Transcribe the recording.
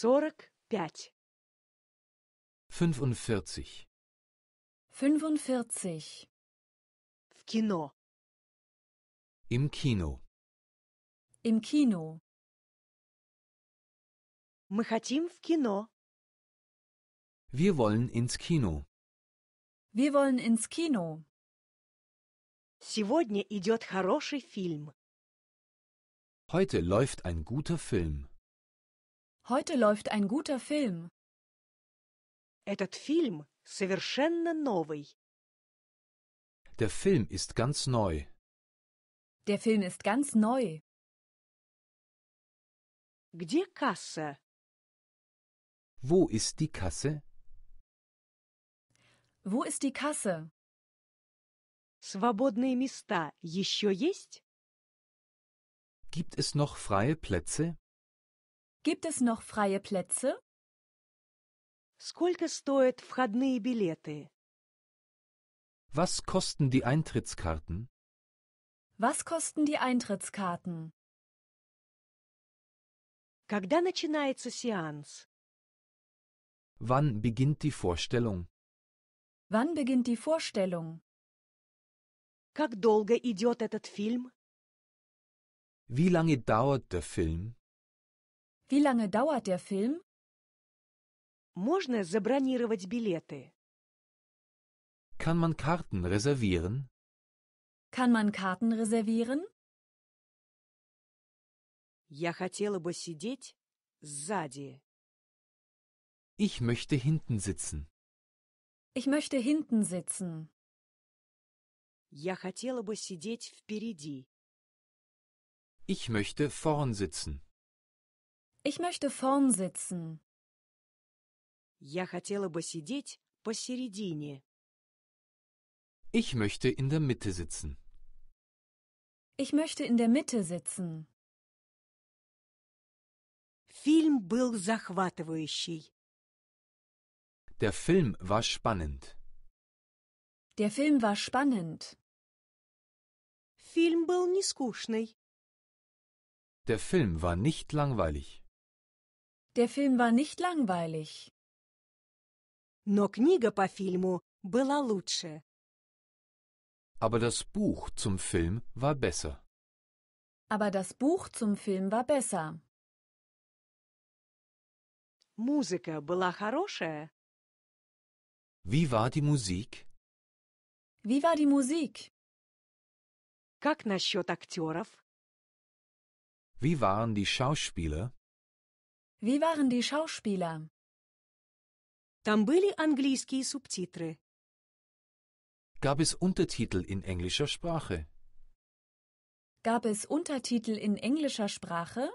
сорок пять. Fünfundvierzig. Fünfundvierzig. В кино. Im Kino. Im Kino. Мы хотим в кино. Wir wollen ins Kino. Wir wollen ins Kino. Сегодня идет хороший фильм. Heute läuft ein guter Film. Heute läuft ein guter Film. Этот фильм совершенно новый. Der Film ist ganz neu. Der Film ist ganz neu. Где касса? Wo ist die Kasse? Wo ist die Kasse? Свободные места еще есть? Gibt es noch freie Plätze? Gibt es noch freie Plätze? Сколько стоят входные билеты? Was kosten die Eintrittskarten? Was kosten die Eintrittskarten? Когда начинается сеанс? Wann beginnt die Vorstellung? Wann beginnt die Vorstellung? Как долго идет этот фильм? Wie lange dauert der Film? Wie lange dauert der Film? Можно забронировать билеты? Kann man Karten reservieren? Kann man Karten reservieren? Я хотела бы сидеть сзади. Ich möchte hinten sitzen. Ich möchte hinten sitzen. Я хотела бы сидеть впереди. Ich möchte vorn sitzen. Ich möchte vorn sitzen. Я хотела бы сидеть посередине. Ich möchte in der Mitte sitzen. Ich möchte in der Mitte sitzen. Фильм был захватывающий. Der Film war spannend. Der Film war spannend. Фильм был не Der Film war nicht langweilig. Der Film war nicht langweilig. Но книга по фильму была лучше. Aber das Buch zum Film war besser. Aber das Buch zum Film war besser. Музыка была хорошая. Wie war die Musik? Wie war die Musik? Как насчет актеров? Wie waren die Schauspieler? Wie waren die Schauspieler? Там были английские субтитры. Gab es Untertitel in englischer Sprache? Gab es Untertitel in englischer Sprache?